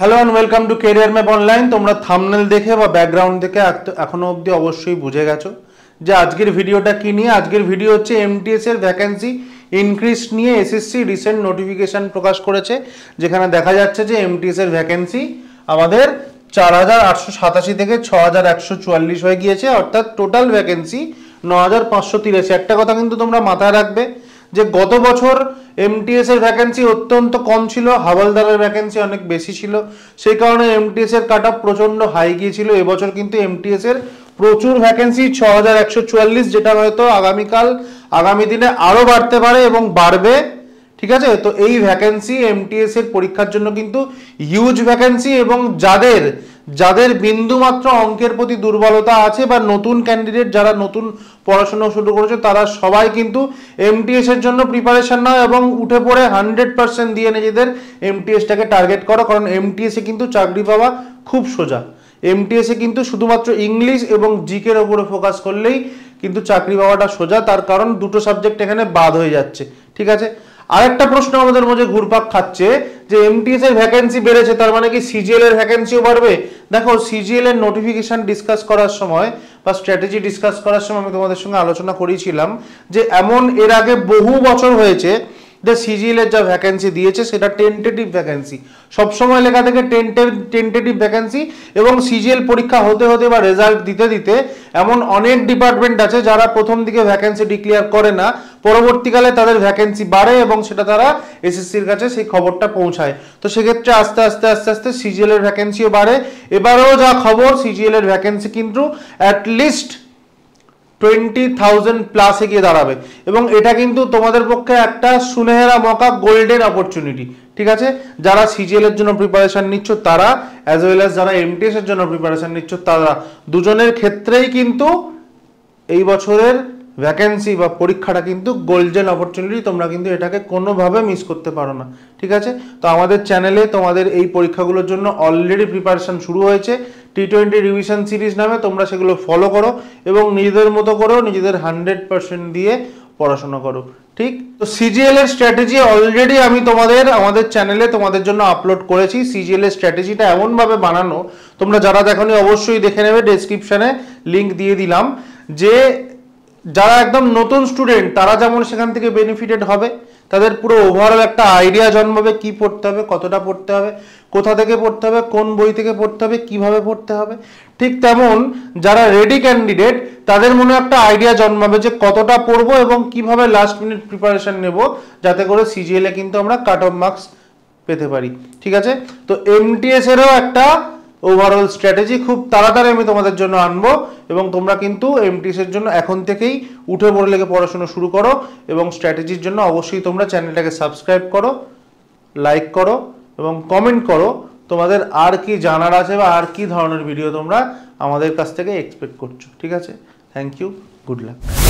hello and welcome to career map online তোমরা thumbnail দেখে বা ব্যাকগ্রাউন্ড দেখে এখনও অবধি অবশ্যই বুঝে গেছো যে আজকের ভিডিওটা কী নিয়ে আজকের ভিডিও হচ্ছে এমটিএস এর ভ্যাকেন্সি ইনক্রিজ নিয়ে এসএসসি রিসেন্ট নোটিফিকেশান প্রকাশ করেছে যেখানে দেখা যাচ্ছে যে এমটিএস এর ভ্যাকেন্সি আমাদের চার হাজার আটশো সাতাশি থেকে ছ হাজার একশো চুয়াল্লিশ হয়ে গিয়েছে অর্থাৎ টোটাল ভ্যাকেন্সি ন হাজার পাঁচশো তিরাশি একটা কথা কিন্তু তোমরা মাথায় রাখবে যে গত বছর এমটিএস এর ভ্যাকেন্সি অত্যন্ত কম ছিল হাওয়ালদারের ভ্যাকেন্সি অনেক বেশি ছিল সেই কারণে এমটিএস এর কাট প্রচন্ড হাই গিয়েছিল এবছর কিন্তু এমটিএস এর প্রচুর ভ্যাকেন্সি ছ হাজার একশো চুয়াল্লিশ যেটা হয়তো আগামীকাল আগামী দিনে আরও বাড়তে পারে এবং বাড়বে ঠিক আছে তো এই ভ্যাকেন্সি এমটিএস এর পরীক্ষার জন্য কিন্তু হিউজ ভ্যাকেন্সি এবং যাদের যাদের বিন্দুমাত্র অঙ্কের প্রতি দুর্বলতা আছে বা নতুন ক্যান্ডিডেট যারা নতুন পড়াশোনা শুরু করেছে তারা সবাই কিন্তু এমটিএসের জন্য প্রিপারেশন নয় এবং উঠে পড়ে হান্ড্রেড পার্সেন্ট দিয়ে নিজেদের এমটিএসটাকে টার্গেট করো কারণ এমটিএসে কিন্তু চাকরি পাওয়া খুব সোজা এমটিএসে কিন্তু শুধুমাত্র ইংলিশ এবং জিকের ওপরে ফোকাস করলেই কিন্তু চাকরি পাওয়াটা সোজা তার কারণ দুটো সাবজেক্ট এখানে বাদ হয়ে যাচ্ছে ঠিক আছে আরেকটা প্রশ্ন আমাদের মধ্যে ঘুরপাক খাচ্ছে যে এমটিএস এর ভ্যাকেন্সি বেড়েছে তার মানে কি সিজিএল এর ভ্যাকেন্সিও বাড়বে দেখো সিজিএল এর নোটিফিকেশন ডিসকাস করার সময় বা স্ট্র্যাটেজি ডিসকাস করার সময় আমি তোমাদের সঙ্গে আলোচনা করেছিলাম যে এমন এর আগে বহু বছর হয়েছে এটা সিজিএলের যা ভ্যাকেন্সি দিয়েছে সেটা টেন্টেটিভ ভ্যাকেন্সি সবসময় লেখা থেকে টেন্টে টেন্টেটিভ ভ্যাকেন্সি এবং সিজিএল পরীক্ষা হতে হতে বা রেজাল্ট দিতে দিতে এমন অনেক ডিপার্টমেন্ট আছে যারা প্রথম দিকে ভ্যাকেন্সি ডিক্লেয়ার করে না পরবর্তীকালে তাদের ভ্যাকেন্সি বাড়ে এবং সেটা তারা এসএসসির কাছে সেই খবরটা পৌঁছায় তো সেক্ষেত্রে আস্তে আস্তে আস্তে আস্তে সিজিএলের ভ্যাকেন্সিও বাড়ে এবারেও যা খবর সিজিএলের ভ্যাকেন্সি কিন্তু অ্যাটলিস্ট টোয়েন্টি থাউজেন্ড প্লাসে গিয়ে দাঁড়াবে এবং এটা কিন্তু তোমাদের পক্ষে একটা সুনেহেরা মকা গোল্ডেন অপরচুনিটি ঠিক আছে যারা এর জন্য প্রিপারেশান নিচ্ছ তারা অ্যাজ ওয়েল অ্যাজ যারা এর জন্য প্রিপারেশান নিচ্ছ তারা দুজনের ক্ষেত্রেই কিন্তু এই বছরের ভ্যাকেন্সি বা পরীক্ষাটা কিন্তু গোল্ডেন অপরচুনিটি তোমরা কিন্তু এটাকে কোনোভাবে মিস করতে পারো না ঠিক আছে তো আমাদের চ্যানেলে তোমাদের এই পরীক্ষাগুলোর জন্য অলরেডি প্রিপারেশন শুরু হয়েছে টি টোয়েন্টি রিভিশন সিরিজ নামে তোমরা সেগুলো ফলো করো এবং নিজেদের মতো করো নিজেদের হান্ড্রেড পার্সেন্ট দিয়ে পড়াশোনা করো ঠিক তো সিজিএল এর স্ট্র্যাটেজি অলরেডি আমি তোমাদের আমাদের চ্যানেলে তোমাদের জন্য আপলোড করেছি সিজিএল এর স্ট্র্যাটেজিটা এমনভাবে বানানো তোমরা যারা দেখনি অবশ্যই দেখে নেবে ডেসক্রিপশানে লিঙ্ক দিয়ে দিলাম যে যারা একদম নতুন স্টুডেন্ট তারা যেমন সেখান থেকে বেনিফিটেড হবে তাদের পুরো ওভারঅল একটা আইডিয়া জন্মাবে কি পড়তে হবে কতটা পড়তে হবে কোথা থেকে পড়তে হবে কোন বই থেকে পড়তে হবে কিভাবে পড়তে হবে ঠিক তেমন যারা রেডি ক্যান্ডিডেট তাদের মনে একটা আইডিয়া জন্মাবে যে কতটা পড়বো এবং কিভাবে লাস্ট মিনিট প্রিপারেশন নেব যাতে করে সিজিএলে কিন্তু আমরা কাট অফ মার্কস পেতে পারি ঠিক আছে তো এমটিএস এরও একটা ওভারঅল স্ট্র্যাটেজি খুব তাড়াতাড়ি আমি তোমাদের জন্য আনবো এবং তোমরা কিন্তু এমটিএসের জন্য এখন থেকেই উঠে পড়ে লেগে পড়াশোনা শুরু করো এবং স্ট্র্যাটেজির জন্য অবশ্যই তোমরা চ্যানেলটাকে সাবস্ক্রাইব করো লাইক করো এবং কমেন্ট করো তোমাদের আর কি জানার আছে বা আর কি ধরনের ভিডিও তোমরা আমাদের কাছ থেকে এক্সপেক্ট করছো ঠিক আছে থ্যাংক ইউ গুড লাক